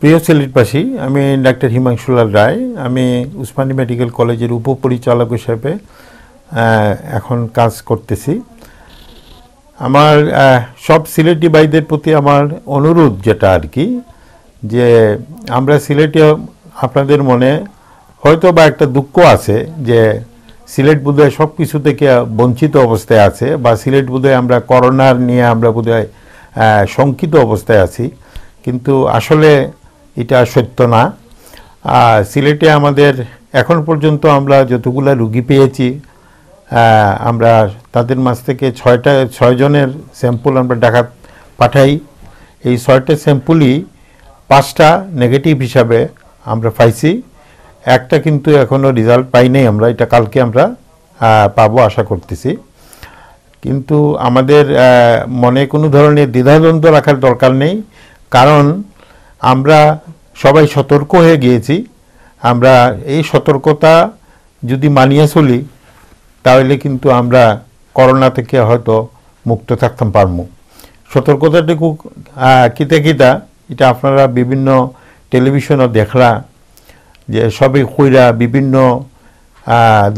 প্রিয় সিলেটবাসী আমি ডাক্তার হিমাংশুলাল রায় আমি উসমানী মেডিকেল কলেজের উপপরিচালক হিসেবে এখন কাজ করতেছি আমার সব সিলেটি ভাইদের প্রতি আমার অনুরোধ যেটা আর কি যে আমরা সিলেটে আপনাদের মনে হয়তো বা একটা দুঃখ আছে যে সিলেট বোধহয় সব কিছু থেকে বঞ্চিত অবস্থায় আছে বা সিলেট বোধহয় আমরা করোনার নিয়ে আমরা বোধহয় শঙ্কিত অবস্থায় আছি কিন্তু আসলে এটা সত্য না সিলেটে আমাদের এখন পর্যন্ত আমরা যতগুলো রুগী পেয়েছি আমরা তাদের মাছ থেকে ছয়টা ছয়জনের স্যাম্পল আমরা ডাকাত পাঠাই এই ছয়টা স্যাম্পলই পাঁচটা নেগেটিভ হিসাবে আমরা পাইছি একটা কিন্তু এখনও রেজাল্ট পাই নাই আমরা এটা কালকে আমরা পাবো আশা করতেছি কিন্তু আমাদের মনে কোনো ধরনের দ্বিধাদ্বন্দ্ব রাখার দরকার নেই কারণ আমরা সবাই সতর্ক হয়ে গিয়েছি আমরা এই সতর্কতা যদি মানিয়ে চলি তাহলে কিন্তু আমরা করোনা থেকে হয়তো মুক্ত থাকতাম পারবো সতর্কতাটুকু কিতা কিতা এটা আপনারা বিভিন্ন টেলিভিশনে দেখলা যে সবই কইরা বিভিন্ন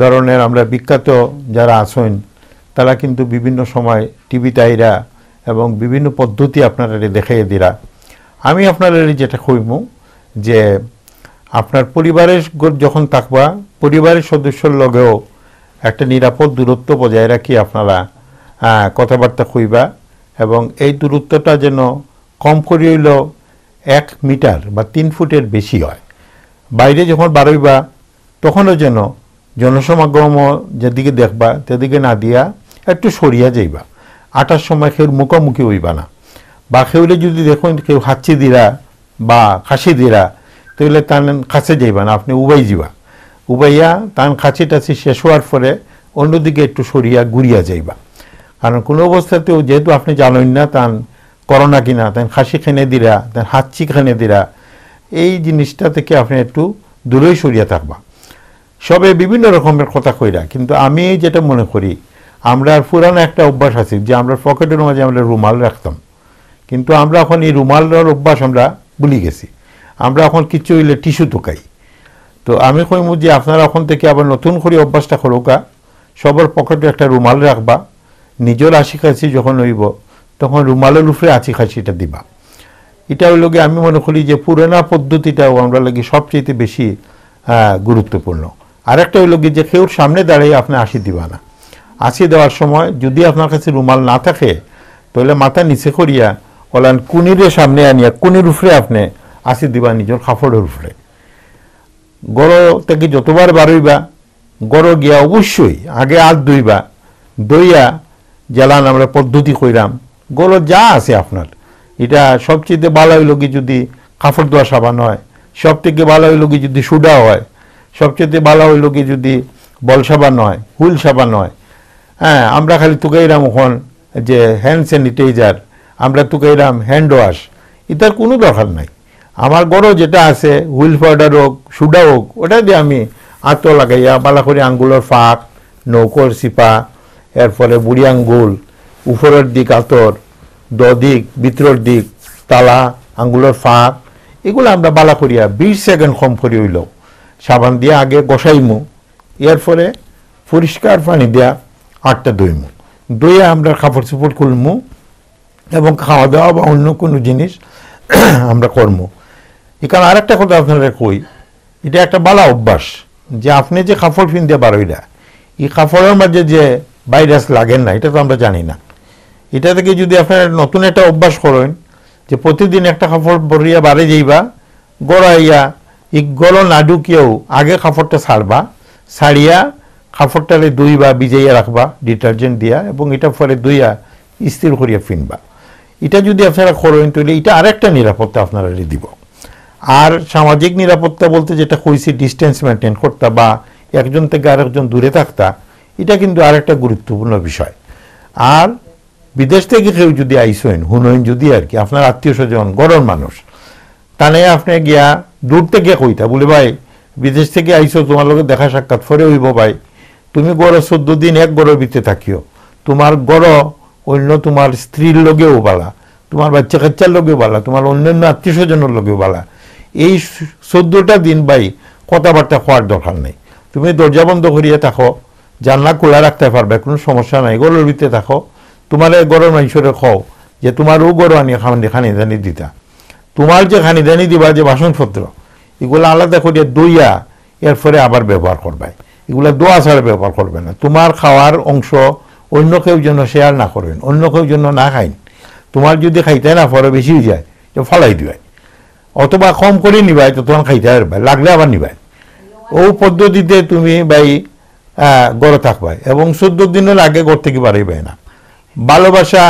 ধরনের আমরা বিখ্যাত যারা আছেন তারা কিন্তু বিভিন্ন সময় টিভি তাইরা এবং বিভিন্ন পদ্ধতি আপনারা দেখাইয়ে দিরা আমি আপনারা যেটা কইমু যে আপনার পরিবারের যখন থাকবা পরিবারের সদস্যর লগেও একটা নিরাপদ দূরত্ব বজায় রাখি আপনারা কথাবার্তা কইবা এবং এই দূরত্বটা যেন কম করে হইল এক মিটার বা তিন ফুটের বেশি হয় বাইরে যখন বাড়ইবা তখনও যেন জনসমাগম যেদিকে দেখবা তেদিকে না দিয়া একটু সরিয়া যাইবা আটার সময় কেউ মুখোমুখি হইবা না বা কেউলে যদি দেখুন কেউ হাঁচি দিরা বা খাসি দিরা তাহলে তান খাসে না আপনি উবাই যাবা উবাইয়া তান খাসি টাসি শেষ হওয়ার পরে অন্যদিকে একটু সরিয়া ঘুরিয়া যাইবা কারণ কোনো অবস্থাতেও যেহেতু আপনি জানেন না তান করোনা কিনা তান খাসি খেনে দিরা তান হাচ্ছি খেনে দিরা এই জিনিসটা থেকে আপনি একটু দূরেই সরিয়া থাকবা সবে বিভিন্ন রকমের কথা কইরা কিন্তু আমি যেটা মনে করি আমরা পুরানো একটা অভ্যাস আছে যে আমরা পকেটের মাঝে আমরা রুমাল রাখতাম কিন্তু আমরা এখন এই রুমালের অভ্যাস আমরা ভুলি গেছি আমরা এখন কিছু হইলে টিস্যু তোকাই তো আমি কইমু যে আপনারা এখন থেকে আবার নতুন করে অভ্যাসটা খরকা সবার পকেটে একটা রুমাল রাখবা নিজের আশি খাসি যখন হইব তখন রুমালের উপরে আশি খাসিটা দিবা এটা হইল গিয়ে আমি মনে করি যে পুরোনা পদ্ধতিটাও আমরা লাগে সবচেয়ে বেশি গুরুত্বপূর্ণ আরেকটা হইল গিয়ে যে কেউর সামনে দাঁড়িয়ে আপনি আশি দিবা না আশি দেওয়ার সময় যদি আপনার কাছে রুমাল না থাকে তাহলে মাথা নিচে করিয়া বলেন কুনিরে সামনে আনিয়া কুনির উপরে আপনি আসি দিবা নিজের খাফড়ের উপরে গড় থেকে যতবার বাড়ইবা গড় গিয়া অবশ্যই আগে আর দইবা দইয়া জ্বালান আমরা পদ্ধতি কইরাম গড় যা আছে আপনার এটা সবচেয়ে ভালো হইল কি যদি কাপড় দোয়া সাবান হয় সব থেকে ভালো হইল কি যদি সুডা হয় সবচেয়ে ভালো হইল কি যদি বল সাবান হয় হুইল সাবান হয় হ্যাঁ আমরা খালি তুকাইরাম ওখান যে হ্যান্ড স্যানিটাইজার আমরা তুকে এলাম হ্যান্ড ওয়াশ এটার কোনো দরকার নাই আমার গরো যেটা আছে হুইল পাউডার হোক সুডা হোক ওটা দিয়ে আমি আত্ম লাগাইয়া বালা করি আঙ্গুলের ফাঁক নৌকোর সিপা এরপরে বুড়ি আঙ্গুল উপরের দিক আতর দিক ভিতরের দিক তালা আঙ্গুলোর ফাঁক এগুলো আমরা বালা করিয়া বিশ সেকেন্ড কম করি হইল সাবান দিয়ে আগে গসাইমু এর ফলে পরিষ্কার পানি দেয়া আটটা দইমু দইয়া আমরা কাপড় চোপড় খুলমু এবং খাওয়া দাওয়া বা অন্য কোনো জিনিস আমরা কর্ম এখানে আর একটা কথা আপনারা কই এটা একটা বালা অভ্যাস যে আপনি যে কাপড় ফিনতে এটা এই কাপড়ের মাঝে যে ভাইরাস লাগেন না এটা তো আমরা জানি না এটা থেকে যদি আপনারা নতুন একটা অভ্যাস করেন যে প্রতিদিন একটা কাপড় বরিয়া বাড়ে যাইবা গড়াইয়া ই গড় না ঢুকিয়েও আগে কাপড়টা ছাড়বা ছাড়িয়া কাপড়টারে দুইবা ভিজাইয়া রাখবা ডিটারজেন্ট দিয়া এবং এটা ফলে দুইয়া স্থির করিয়া ফিনবা এটা যদি আপনারা করেন তৈরি এটা আরেকটা নিরাপত্তা আপনারা দিব আর সামাজিক নিরাপত্তা বলতে যেটা কইছি ডিস্টেন্স মেনটেন করতা বা একজন থেকে আরেকজন দূরে থাকতা এটা কিন্তু আরেকটা গুরুত্বপূর্ণ বিষয় আর বিদেশ থেকে কেউ যদি আইসেন হুনইন যদি আর কি আপনার আত্মীয় স্বজন গরম মানুষ তাহলে আপনি গিয়া দূর থেকে কইতা বলে ভাই বিদেশ থেকে আইসো তোমার লোক দেখা সাক্ষাৎ ফরে হইব ভাই তুমি গড় চোদ্দ দিন এক গড়ের ভিতরে থাকিও তোমার গড় অন্য তোমার স্ত্রীর লোকেও বালা তোমার বাচ্চা কাচ্চার লোকেও বালা তোমার অন্যান্য আত্মীয় স্বজনের লোকেও বালা এই চোদ্দোটা দিন বাই কথাবার্তা হওয়ার দরকার নেই তুমি দরজা বন্ধ করিয়া থাকো জানলা খোলা রাখতে পারবে কোনো সমস্যা নাই গরুর ভিতরে থাকো তোমার গরম ঈশ্বরে খাও যে তোমার ও গরু আনি দানি দিতা তোমার যে দানি দিবা যে বাসনপত্র এগুলো আলাদা করিয়া দইয়া এরপরে আবার ব্যবহার করবে এগুলো দোয়া ছাড়া ব্যবহার করবে না তোমার খাওয়ার অংশ অন্য কেউ যেন শেয়ার না করেন অন্য কেউ যেন না খাইন তোমার যদি খাইতে না পরে বেশি হয়ে যায় তো ফলাই দিবাই অথবা কম করে নিবাই তো তোমার খাইতে পারবাই লাগলে আবার নিবাই ও পদ্ধতিতে তুমি বাই গড়ে থাকবাই এবং চোদ্দ দিনের আগে গড় থেকে বাড়াইবাই না ভালোবাসা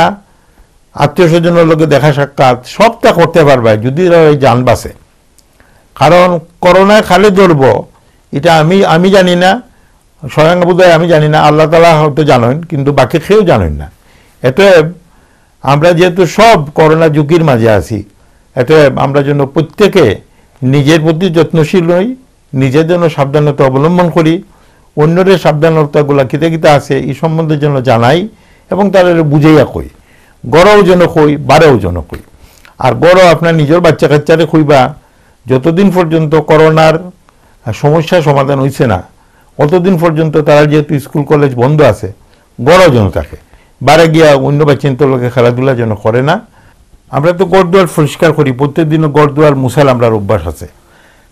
আত্মীয় স্বজনের লোকে দেখা সাক্ষাৎ সবটা করতে পারবে যদি যান বাসে কারণ করোনায় খালি ধরবো এটা আমি আমি জানি না স্বয়ং বোধহয় আমি জানি না আল্লাহ তালা হয়তো জানেন কিন্তু বাকি খেয়েও জানেন না এতএব আমরা যেহেতু সব করোনা ঝুঁকির মাঝে আছি এতএব আমরা যেন প্রত্যেকে নিজের প্রতি যত্নশীল হই নিজের জন্য সাবধানতা অবলম্বন করি অন্যদের সাবধানতাগুলো কিতে কিতে আছে এই সম্বন্ধে যেন জানাই এবং তাদের বুঝাইয়া কই গড়ও যেন কই বারেও যেন কই আর গড় আপনার নিজের বাচ্চা কাচ্চারে খুইবা যতদিন পর্যন্ত করোনার সমস্যা সমাধান হয়েছে না অতদিন পর্যন্ত তারা যেহেতু স্কুল কলেজ বন্ধ আছে বড় জনতাকে বারে গিয়া অন্য বা চিন্ত লোকে খেলাধুলা যেন করে না আমরা তো গড়দুয়ার পরিষ্কার করি প্রত্যেক গড়দুয়ার মুসাল আমরা অভ্যাস আছে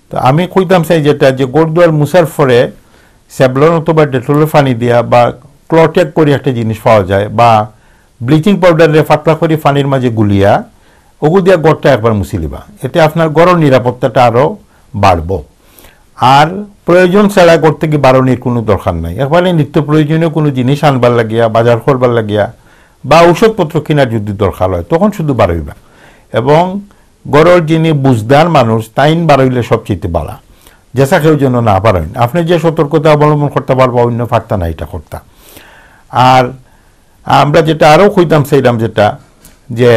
তো আমি কইতাম চাই যেটা যে গড়দুয়ার মুসার ফলে স্যাবলন অথবা ডেটলের পানি দিয়া বা ক্লটেক করে একটা জিনিস পাওয়া যায় বা ব্লিচিং পাউডারে ফাটলা করে পানির মাঝে গুলিয়া ওগু দিয়া গড়টা একবার মুছিলিবা এতে আপনার গড়ের নিরাপত্তাটা আরও বাড়বো আর প্রয়োজন ছাড়া করতে গিয়ে বারণের কোনো দরকার নাই একবারে নিত্য প্রয়োজনীয় কোনো জিনিস আনবার লাগিয়া বাজার করবার লাগিয়া বা ঔষধপত্র কেনার যদি দরকার হয় তখন শুধু বাড়ইবা এবং গড়র যিনি বুঝদার মানুষ তাইন বাড়াইলে সবচেয়ে বাড়া যেসা কেউ যেন না পারেন আপনি যে সতর্কতা অবলম্বন করতে পারবো অন্য ফারতা না এটা করতা আর আমরা যেটা আরও কইতাম সেইরাম যেটা যে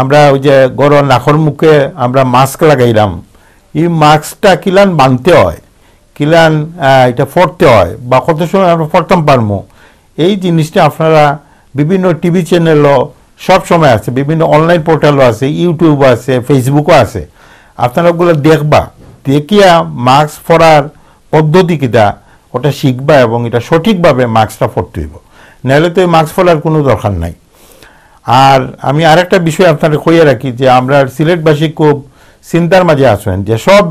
আমরা ওই যে গরম নাখর মুখে আমরা মাস্ক লাগাইলাম এই মার্কসটা কিলান বানতে হয় কিলান এটা পড়তে হয় বা কত সময় আমরা পড়তাম পারবো এই জিনিসটা আপনারা বিভিন্ন টিভি চ্যানেলও সব সময় আছে বিভিন্ন অনলাইন পোর্টালও আছে ইউটিউব আছে ফেসবুকও আছে আপনারা ওগুলো দেখবা দেখিয়া মাস্ক পরার পদ্ধতি কীটা ওটা শিখবা এবং এটা সঠিকভাবে মাস্কটা পড়তে হইব নাহলে তো এই মাস্ক ফলার কোনো দরকার নাই আর আমি আরেকটা বিষয় আপনারা কইয়া রাখি যে আমরা সিলেটবাসী খুব চিন্তার মাঝে আছেন যে সব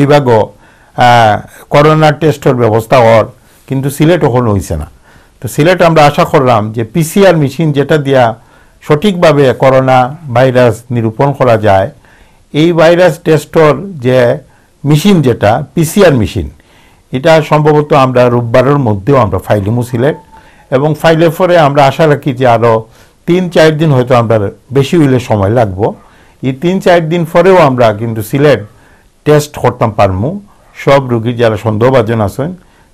বিভাগ করোনার টেস্টর ব্যবস্থা হওয়ার কিন্তু সিলেট ওখানে হয়েছে না তো সিলেট আমরা আশা করলাম যে পিসিআর মেশিন যেটা দিয়া সঠিকভাবে করোনা ভাইরাস নিরূপণ করা যায় এই ভাইরাস টেস্টর যে মেশিন যেটা পিসিআর মেশিন এটা সম্ভবত আমরা রোববারের মধ্যেও আমরা ফাইলিমু সিলেট এবং ফাইলের পরে আমরা আশা রাখি যে আরও তিন চার দিন হয়তো আমরা বেশি হইলে সময় লাগবো এই তিন চার দিন পরেও আমরা কিন্তু সিলেট টেস্ট করতাম পারমু সব রুগীর যারা সন্দেহভাজন আছেন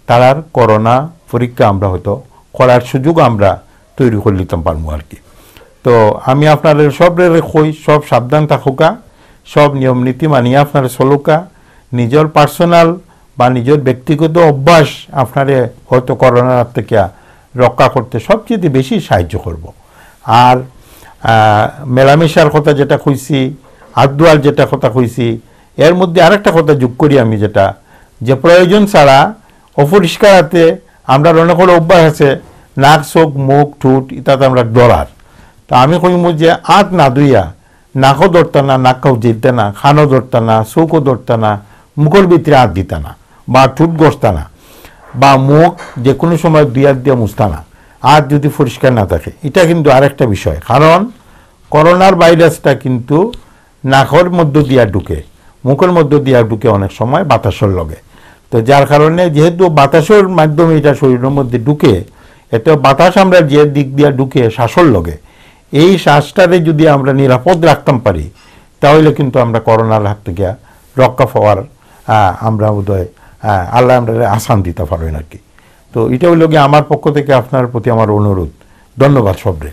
তারার করোনা পরীক্ষা আমরা হয়তো করার সুযোগ আমরা তৈরি করে নিতাম পারমু আর কি তো আমি আপনাদের সব কই সব সাবধান থাকুকা সব নিয়ম নীতি মানিয়ে আপনারা চলুকা নিজের পার্সোনাল বা নিজের ব্যক্তিগত অভ্যাস আপনারে হয়তো করোনার থেকে রক্ষা করতে সবচেয়ে বেশি সাহায্য করব আর মেলামেশার কথা যেটা কইসি আদুয়াল যেটা কথা কইসি এর মধ্যে আরেকটা কথা যোগ করি আমি যেটা যে প্রয়োজন ছাড়া অপরিষ্কার হাতে আমরা অনেক হলো অভ্যাস আছে নাক চোখ মুখ ঠুট ইত্যাদি আমরা ডরার তা আমি কইম যে আঁত না দুইয়া নাকও ধরতা না কাউ জিততে না খানও ধরতা না চোখও ধরতা না মুখের ভিতরে আঁত দিতা না বা ঠোঁট গসতা না বা মুখ যে কোনো সময় দুই হাত দিয়ে মুছতা না আর যদি পরিষ্কার না থাকে এটা কিন্তু আরেকটা বিষয় কারণ করোনার ভাইরাসটা কিন্তু নাকর মধ্য দিয়া ঢুকে মুখের মধ্য দিয়া ঢুকে অনেক সময় বাতাসের লগে তো যার কারণে যেহেতু বাতাসের মাধ্যমে এটা শরীরের মধ্যে ঢুকে এতে বাতাস আমরা যে দিক দিয়া ঢুকে শ্বাসর লগে এই শ্বাসটারে যদি আমরা নিরাপদ রাখতাম পারি তাহলে কিন্তু আমরা করোনার হাত থেকে রক্ষা পাওয়ার আমরা হয় আল্লাহ আমরা আসান দিতে পারবেন আর কি তো এটা হইল আমার পক্ষ থেকে আপনার প্রতি আমার অনুরোধ ধন্যবাদ সবরে